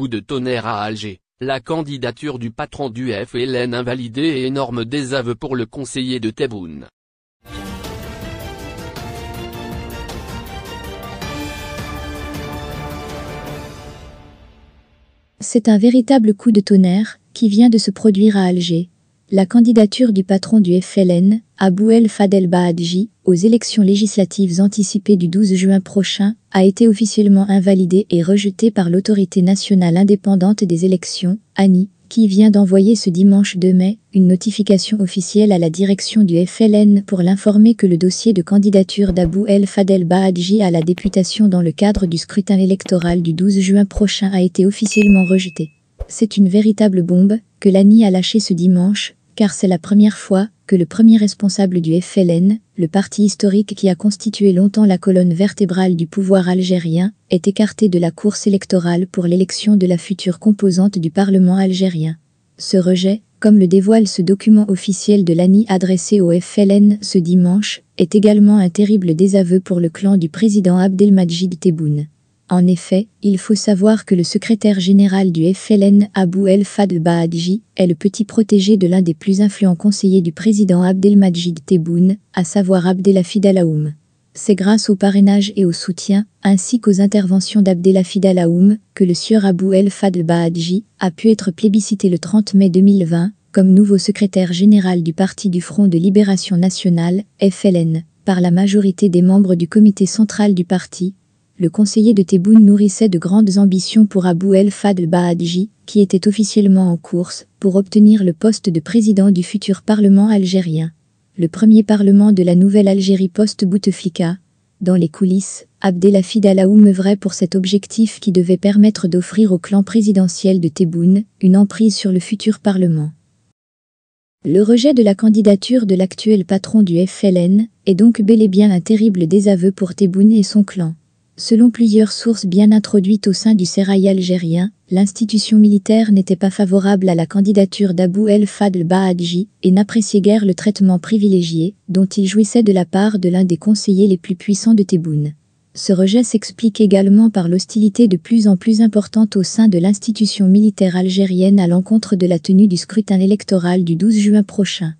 coup de tonnerre à Alger, la candidature du patron du FLN invalidée et énorme désaveu pour le conseiller de Tebboune. C'est un véritable coup de tonnerre, qui vient de se produire à Alger. La candidature du patron du FLN, Abou El Fadel Bahadji, aux élections législatives anticipées du 12 juin prochain a été officiellement invalidé et rejetée par l'autorité nationale indépendante des élections, ANI, qui vient d'envoyer ce dimanche 2 mai une notification officielle à la direction du FLN pour l'informer que le dossier de candidature d'Abou El Fadel Bahadji à la députation dans le cadre du scrutin électoral du 12 juin prochain a été officiellement rejeté. C'est une véritable bombe que l'ANI a lâchée ce dimanche, car c'est la première fois que le premier responsable du FLN, le parti historique qui a constitué longtemps la colonne vertébrale du pouvoir algérien, est écarté de la course électorale pour l'élection de la future composante du Parlement algérien. Ce rejet, comme le dévoile ce document officiel de l'ANI adressé au FLN ce dimanche, est également un terrible désaveu pour le clan du président Abdelmajid Tebboune. En effet, il faut savoir que le secrétaire général du FLN Abou El Fad Bahadji est le petit protégé de l'un des plus influents conseillers du président Abdelmajid Tebboune, à savoir Abdelhafid Alaoum. C'est grâce au parrainage et au soutien, ainsi qu'aux interventions d'Abdelhafid Alaoum, que le sieur Abou El Fad Bahadji a pu être plébiscité le 30 mai 2020 comme nouveau secrétaire général du Parti du Front de Libération Nationale, FLN, par la majorité des membres du comité central du parti, le conseiller de Tebboune nourrissait de grandes ambitions pour Abou El Fad Bahadji, qui était officiellement en course pour obtenir le poste de président du futur Parlement algérien, le premier Parlement de la nouvelle Algérie post-Bouteflika. Dans les coulisses, Abdelhafid Alaoum œuvrait pour cet objectif qui devait permettre d'offrir au clan présidentiel de Tebboune une emprise sur le futur Parlement. Le rejet de la candidature de l'actuel patron du FLN est donc bel et bien un terrible désaveu pour Tebboune et son clan. Selon plusieurs sources bien introduites au sein du Sérail algérien, l'institution militaire n'était pas favorable à la candidature d'Abou El Fadl Bahadji et n'appréciait guère le traitement privilégié dont il jouissait de la part de l'un des conseillers les plus puissants de Tebboune. Ce rejet s'explique également par l'hostilité de plus en plus importante au sein de l'institution militaire algérienne à l'encontre de la tenue du scrutin électoral du 12 juin prochain.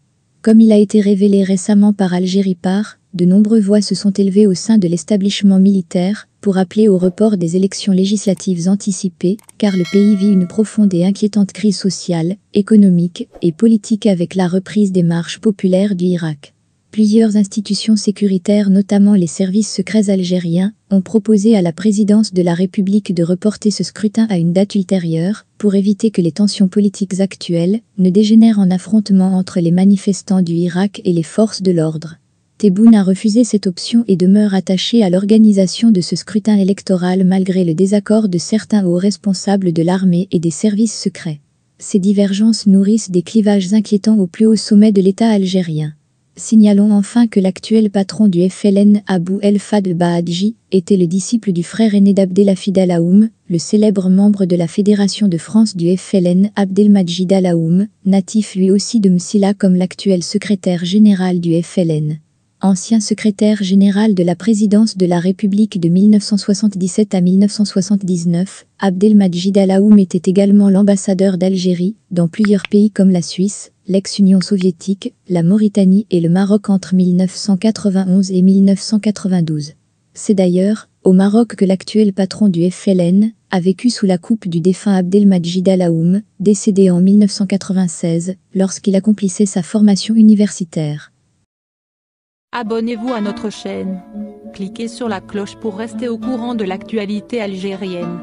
Comme il a été révélé récemment par Algérie Par, de nombreuses voix se sont élevées au sein de l'establishment militaire pour appeler au report des élections législatives anticipées, car le pays vit une profonde et inquiétante crise sociale, économique et politique avec la reprise des marches populaires du Irak. Plusieurs institutions sécuritaires, notamment les services secrets algériens, ont proposé à la présidence de la République de reporter ce scrutin à une date ultérieure pour éviter que les tensions politiques actuelles ne dégénèrent en affrontement entre les manifestants du Irak et les forces de l'ordre. Tebboune a refusé cette option et demeure attaché à l'organisation de ce scrutin électoral malgré le désaccord de certains hauts responsables de l'armée et des services secrets. Ces divergences nourrissent des clivages inquiétants au plus haut sommet de l'État algérien. Signalons enfin que l'actuel patron du FLN Abou El Fadl Bahadji était le disciple du frère aîné al Alaoum, le célèbre membre de la Fédération de France du FLN Abdelmajid Alaoum, natif lui aussi de Msila comme l'actuel secrétaire général du FLN. Ancien secrétaire général de la présidence de la République de 1977 à 1979, Abdelmajid Alaoum était également l'ambassadeur d'Algérie dans plusieurs pays comme la Suisse, l'ex-Union soviétique, la Mauritanie et le Maroc entre 1991 et 1992. C'est d'ailleurs au Maroc que l'actuel patron du FLN a vécu sous la coupe du défunt Abdelmajid Alaoum, décédé en 1996 lorsqu'il accomplissait sa formation universitaire. Abonnez-vous à notre chaîne. Cliquez sur la cloche pour rester au courant de l'actualité algérienne.